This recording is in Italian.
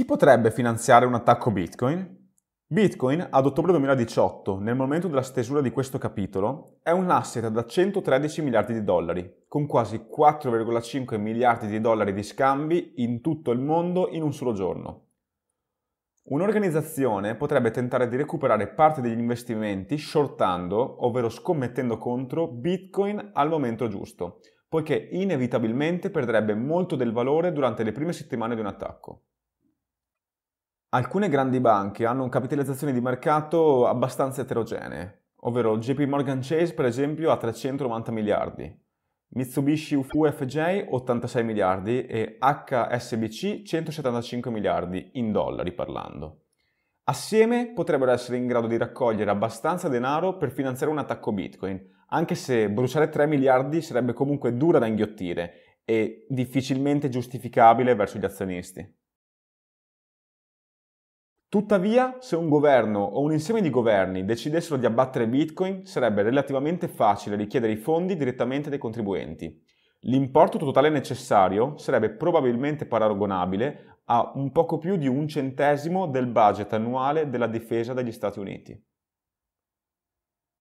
Chi potrebbe finanziare un attacco Bitcoin? Bitcoin, ad ottobre 2018, nel momento della stesura di questo capitolo, è un asset da 113 miliardi di dollari, con quasi 4,5 miliardi di dollari di scambi in tutto il mondo in un solo giorno. Un'organizzazione potrebbe tentare di recuperare parte degli investimenti shortando, ovvero scommettendo contro, Bitcoin al momento giusto, poiché inevitabilmente perderebbe molto del valore durante le prime settimane di un attacco. Alcune grandi banche hanno capitalizzazione di mercato abbastanza eterogenee, ovvero JP Morgan Chase per esempio ha 390 miliardi, Mitsubishi UFJ 86 miliardi e HSBC 175 miliardi, in dollari parlando. Assieme potrebbero essere in grado di raccogliere abbastanza denaro per finanziare un attacco Bitcoin, anche se bruciare 3 miliardi sarebbe comunque dura da inghiottire e difficilmente giustificabile verso gli azionisti. Tuttavia, se un governo o un insieme di governi decidessero di abbattere Bitcoin, sarebbe relativamente facile richiedere i fondi direttamente dai contribuenti. L'importo totale necessario sarebbe probabilmente paragonabile a un poco più di un centesimo del budget annuale della difesa degli Stati Uniti.